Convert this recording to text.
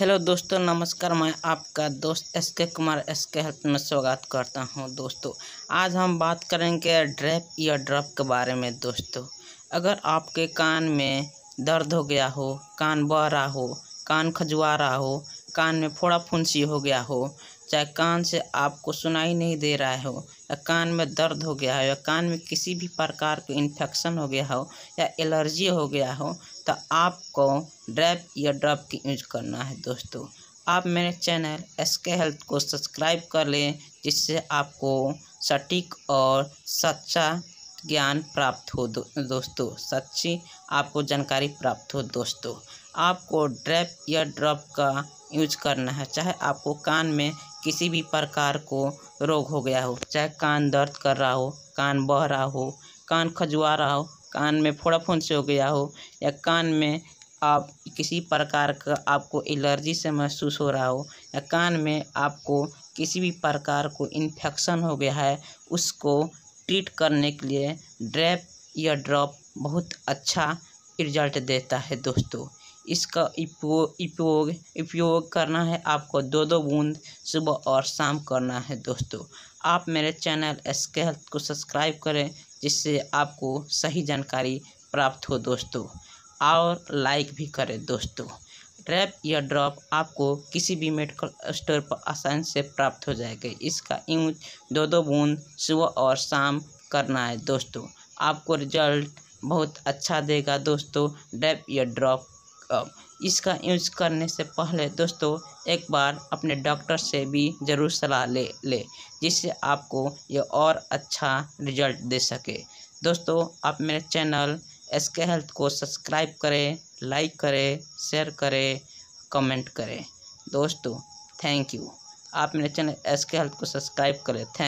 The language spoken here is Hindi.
हेलो दोस्तों नमस्कार मैं आपका दोस्त एस के कुमार एस के हेल्प में स्वागत करता हूं दोस्तों आज हम बात करेंगे ड्रैप या ड्रॉप के बारे में दोस्तों अगर आपके कान में दर्द हो गया हो कान बह रहा हो कान खजुआ रहा हो कान में फोड़ा फुंसी हो गया हो चाहे कान से आपको सुनाई नहीं दे रहा हो या कान में दर्द हो गया हो या कान में किसी भी प्रकार का इन्फेक्शन हो गया हो या एलर्जी हो गया हो तो आपको ड्रैप या ड्रॉप की यूज करना है दोस्तों आप मेरे चैनल एस के हेल्थ को सब्सक्राइब कर लें जिससे आपको सटीक और सच्चा ज्ञान प्राप्त हो दो, दोस्तों सच्ची आपको जानकारी प्राप्त हो दोस्तों आपको ड्रैप या ड्रॉप का यूज करना है चाहे आपको कान में किसी भी प्रकार को रोग हो गया हो चाहे कान दर्द कर रहा हो कान बह रहा हो कान खजुआ रहा हो कान में फोड़ा फुंसी हो गया हो या कान में आप किसी प्रकार का आपको एलर्जी से महसूस हो रहा हो या कान में आपको किसी भी प्रकार को इन्फेक्शन हो गया है उसको ट्रीट करने के लिए ड्रैप या ड्रॉप बहुत अच्छा रिजल्ट देता है दोस्तों इसका उपयोग उपयोग करना है आपको दो दो बूंद सुबह और शाम करना है दोस्तों आप मेरे चैनल एस के हेल्थ को सब्सक्राइब करें जिससे आपको सही जानकारी प्राप्त हो दोस्तों और लाइक भी करें दोस्तों ड्रैप या ड्रॉप आपको किसी भी मेडिकल स्टोर पर आसानी से प्राप्त हो जाएगा इसका यूज दो दो बूंद सुबह और शाम करना है दोस्तों आपको रिजल्ट बहुत अच्छा देगा दोस्तों ड्रैप या ड्रॉप इसका यूज करने से पहले दोस्तों एक बार अपने डॉक्टर से भी ज़रूर सलाह ले ले जिससे आपको ये और अच्छा रिजल्ट दे सके दोस्तों आप मेरे चैनल एस के हेल्थ को सब्सक्राइब करें लाइक करें शेयर करें कमेंट करें दोस्तों थैंक यू आप मेरे चैनल एस के हेल्थ को सब्सक्राइब करें थैंक